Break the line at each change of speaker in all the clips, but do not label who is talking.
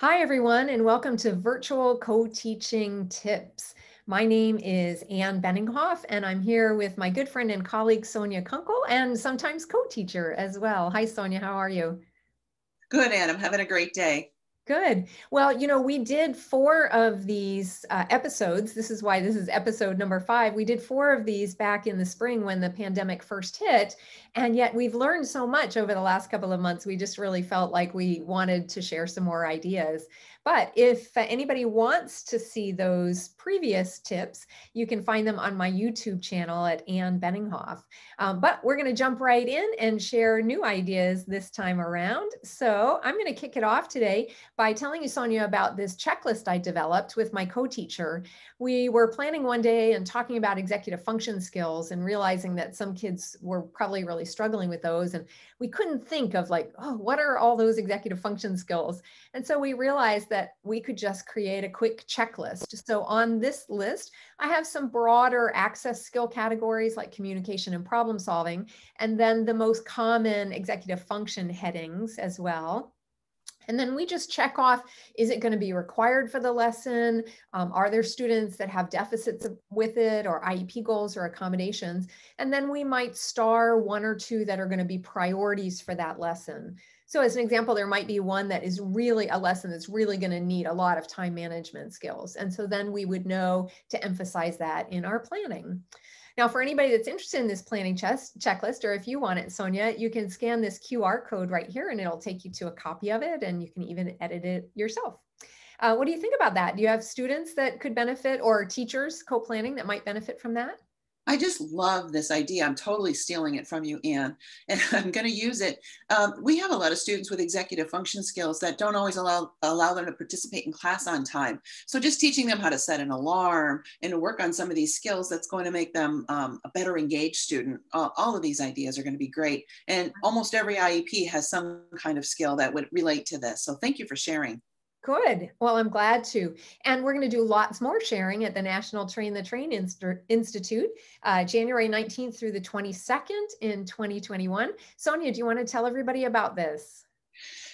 Hi, everyone, and welcome to Virtual Co-Teaching Tips. My name is Anne Benninghoff, and I'm here with my good friend and colleague, Sonia Kunkel, and sometimes co-teacher as well. Hi, Sonia, how are you?
Good, Anne. I'm having a great day.
Good. Well, you know, we did four of these uh, episodes. This is why this is episode number five. We did four of these back in the spring when the pandemic first hit. And yet we've learned so much over the last couple of months. We just really felt like we wanted to share some more ideas. But if anybody wants to see those previous tips, you can find them on my YouTube channel at Ann Benninghoff. Um, but we're going to jump right in and share new ideas this time around. So I'm going to kick it off today by telling you, Sonia, about this checklist I developed with my co teacher. We were planning one day and talking about executive function skills and realizing that some kids were probably really struggling with those. And we couldn't think of, like, oh, what are all those executive function skills? And so we realized that we could just create a quick checklist. So on this list, I have some broader access skill categories like communication and problem solving, and then the most common executive function headings as well. And then we just check off, is it going to be required for the lesson? Um, are there students that have deficits with it or IEP goals or accommodations? And then we might star one or two that are going to be priorities for that lesson. So as an example, there might be one that is really a lesson that's really going to need a lot of time management skills. And so then we would know to emphasize that in our planning. Now, for anybody that's interested in this planning chest, checklist, or if you want it, Sonia, you can scan this QR code right here and it'll take you to a copy of it and you can even edit it yourself. Uh, what do you think about that? Do you have students that could benefit or teachers co-planning that might benefit from that?
I just love this idea. I'm totally stealing it from you, Anne, and I'm going to use it. Um, we have a lot of students with executive function skills that don't always allow, allow them to participate in class on time. So just teaching them how to set an alarm and to work on some of these skills that's going to make them um, a better engaged student. all of these ideas are going to be great. And almost every IEP has some kind of skill that would relate to this. So thank you for sharing.
Good. Well, I'm glad to. And we're going to do lots more sharing at the National Train the Train Inst Institute, uh, January 19th through the 22nd in 2021.
Sonia, do you want to tell everybody about this?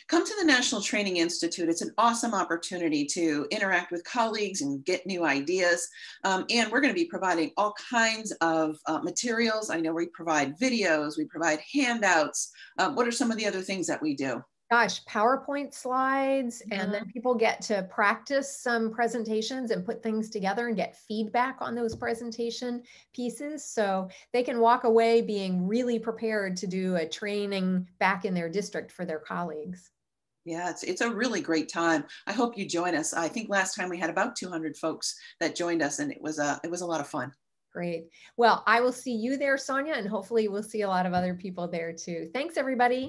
Come to the National Training Institute. It's an awesome opportunity to interact with colleagues and get new ideas. Um, and we're going to be providing all kinds of uh, materials. I know we provide videos, we provide handouts. Uh, what are some of the other things that we do? gosh, PowerPoint slides,
yeah. and then people get to practice some presentations and put things together and get feedback on those presentation pieces. So they can walk away being really prepared to do a training back in their district for their colleagues.
Yeah, it's, it's a really great time. I hope you join us. I think last time we had about 200 folks that joined us and it was a, it was a lot of fun. Great.
Well, I will see you there, Sonia, and hopefully we'll see a lot of other people there too. Thanks, everybody.